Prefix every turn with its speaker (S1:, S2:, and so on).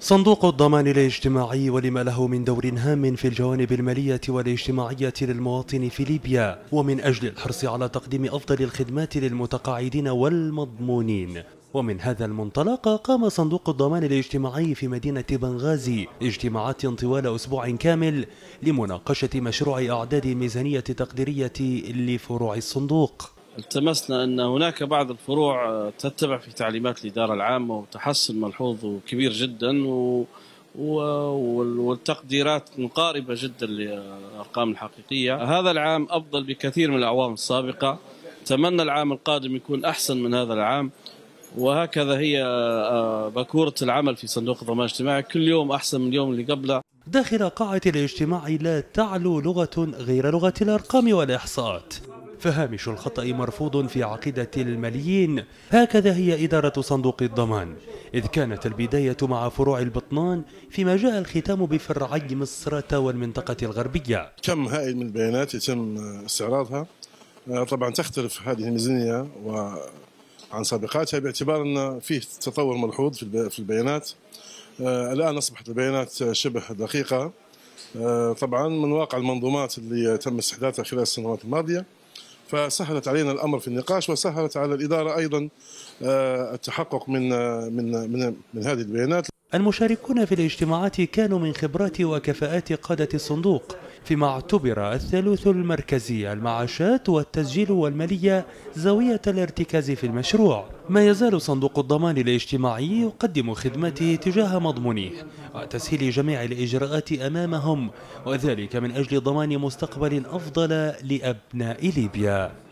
S1: صندوق الضمان الاجتماعي ولما له من دور هام في الجوانب المالية والاجتماعية للمواطن في ليبيا ومن أجل الحرص على تقديم أفضل الخدمات للمتقاعدين والمضمونين ومن هذا المنطلق قام صندوق الضمان الاجتماعي في مدينة بنغازي اجتماعات طوال أسبوع كامل لمناقشة مشروع أعداد الميزانية التقديرية لفروع الصندوق
S2: التمسنا ان هناك بعض الفروع آه، تتبع في تعليمات الاداره العامه وتحسن ملحوظ وكبير جدا و والتقديرات مقاربه جدا للارقام الحقيقيه، هذا العام افضل بكثير من الاعوام السابقه، اتمنى العام القادم يكون احسن من هذا العام وهكذا هي آه، آه، باكوره العمل في صندوق الضمان الاجتماعي كل يوم احسن من اليوم اللي قبله.
S1: داخل قاعه الاجتماع لا تعلو لغه غير لغه الارقام والاحصاءات. فهامش الخطأ مرفوض في عقيدة الماليين هكذا هي إدارة صندوق الضمان إذ كانت البداية مع فروع البطنان فيما جاء الختام بفرعي مصر
S3: والمنطقة الغربية كم هائل من البيانات يتم استعراضها آه، طبعا تختلف هذه الميزانية عن سابقاتها باعتبار أن فيه تطور ملحوظ في البيانات آه، الآن أصبحت البيانات شبه دقيقة آه، طبعا من واقع المنظومات اللي تم استحداثها خلال السنوات الماضيه فسهلت علينا الامر في النقاش وسهلت على الاداره ايضا آه، التحقق من آه، من آه، من, من هذه البيانات
S1: المشاركون في الاجتماعات كانوا من خبرات وكفاءات قادة الصندوق فيما اعتبر الثالوث المركزي المعاشات والتسجيل والمالية زاوية الارتكاز في المشروع ما يزال صندوق الضمان الاجتماعي يقدم خدمته تجاه مضمونيه وتسهيل جميع الإجراءات أمامهم وذلك من أجل ضمان مستقبل أفضل لأبناء ليبيا